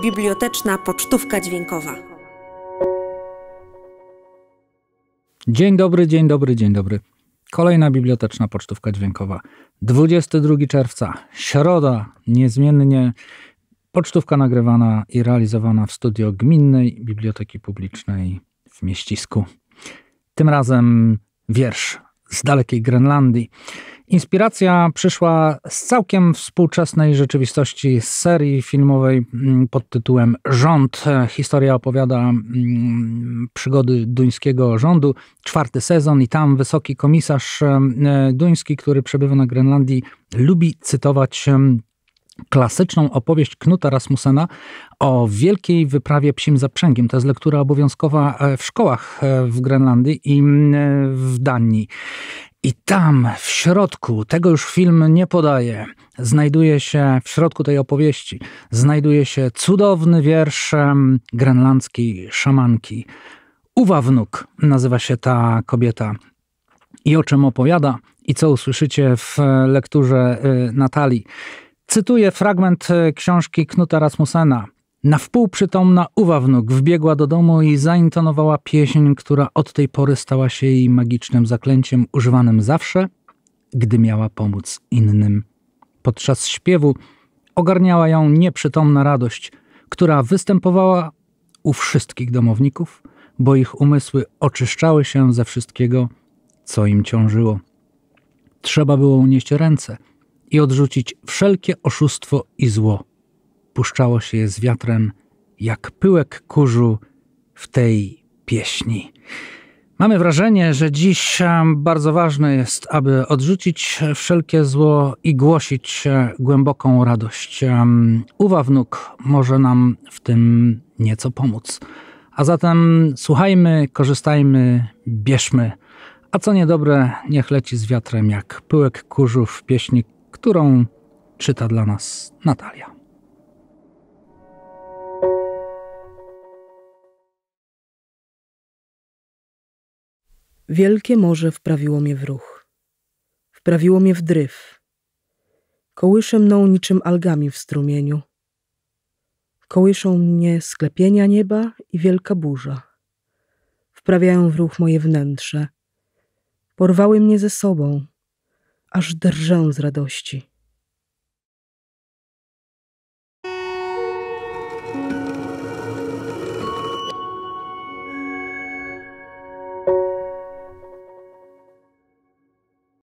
Biblioteczna pocztówka dźwiękowa. Dzień dobry, dzień dobry, dzień dobry. Kolejna biblioteczna pocztówka dźwiękowa. 22 czerwca, środa, niezmiennie. Pocztówka nagrywana i realizowana w studio Gminnej Biblioteki Publicznej w Mieścisku. Tym razem wiersz z dalekiej Grenlandii. Inspiracja przyszła z całkiem współczesnej rzeczywistości z serii filmowej mm, pod tytułem Rząd. Historia opowiada mm, przygody duńskiego rządu, czwarty sezon i tam wysoki komisarz mm, duński, który przebywa na Grenlandii, lubi cytować klasyczną opowieść Knuta Rasmusena o wielkiej wyprawie psim zaprzęgiem. To jest lektura obowiązkowa e, w szkołach e, w Grenlandii i w Danii. I tam, w środku, tego już film nie podaje, znajduje się, w środku tej opowieści, znajduje się cudowny wiersz grenlandzkiej szamanki. Uwa wnuk nazywa się ta kobieta. I o czym opowiada, i co usłyszycie w e, lekturze y, Natalii. Cytuję fragment e, książki Knuta Rasmusena – na wpół przytomna Uwa Wnuk wbiegła do domu i zaintonowała pieśń, która od tej pory stała się jej magicznym zaklęciem używanym zawsze, gdy miała pomóc innym. Podczas śpiewu ogarniała ją nieprzytomna radość, która występowała u wszystkich domowników, bo ich umysły oczyszczały się ze wszystkiego, co im ciążyło. Trzeba było unieść ręce i odrzucić wszelkie oszustwo i zło puszczało się je z wiatrem, jak pyłek kurzu w tej pieśni. Mamy wrażenie, że dziś bardzo ważne jest, aby odrzucić wszelkie zło i głosić e, głęboką radość. Uwa wnuk może nam w tym nieco pomóc. A zatem słuchajmy, korzystajmy, bierzmy. A co niedobre, niech leci z wiatrem jak pyłek kurzu w pieśni, którą czyta dla nas Natalia. Wielkie morze wprawiło mnie w ruch. Wprawiło mnie w dryf. Kołysze mną niczym algami w strumieniu. Kołyszą mnie sklepienia nieba i wielka burza. Wprawiają w ruch moje wnętrze. Porwały mnie ze sobą, aż drżę z radości.